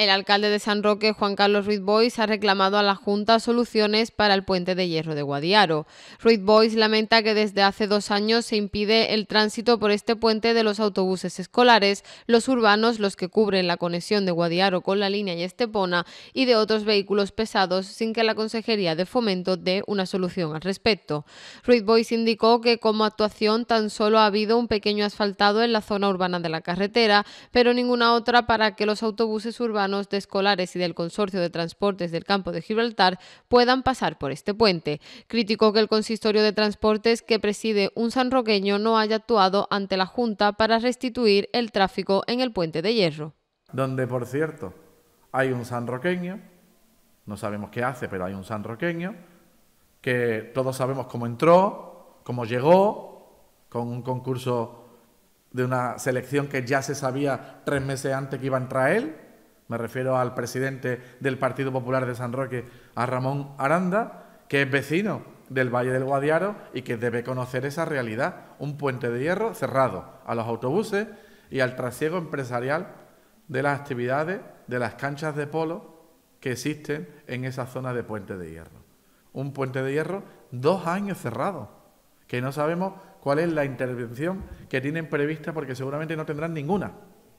El alcalde de San Roque, Juan Carlos Ruiz Bois, ha reclamado a la Junta soluciones para el puente de hierro de Guadiaro. Ruiz Boys lamenta que desde hace dos años se impide el tránsito por este puente de los autobuses escolares, los urbanos, los que cubren la conexión de Guadiaro con la línea y Estepona, y de otros vehículos pesados, sin que la Consejería de Fomento dé una solución al respecto. Ruiz Boys indicó que como actuación tan solo ha habido un pequeño asfaltado en la zona urbana de la carretera, pero ninguna otra para que los autobuses urbanos de escolares y del Consorcio de Transportes del Campo de Gibraltar puedan pasar por este puente. Criticó que el consistorio de transportes que preside un sanroqueño no haya actuado ante la Junta para restituir el tráfico en el puente de hierro. Donde, por cierto, hay un sanroqueño, no sabemos qué hace, pero hay un sanroqueño, que todos sabemos cómo entró, cómo llegó, con un concurso de una selección que ya se sabía tres meses antes que iba a entrar él me refiero al presidente del Partido Popular de San Roque, a Ramón Aranda, que es vecino del Valle del Guadiaro y que debe conocer esa realidad, un puente de hierro cerrado a los autobuses y al trasiego empresarial de las actividades de las canchas de polo que existen en esa zona de puente de hierro. Un puente de hierro dos años cerrado, que no sabemos cuál es la intervención que tienen prevista porque seguramente no tendrán ninguna.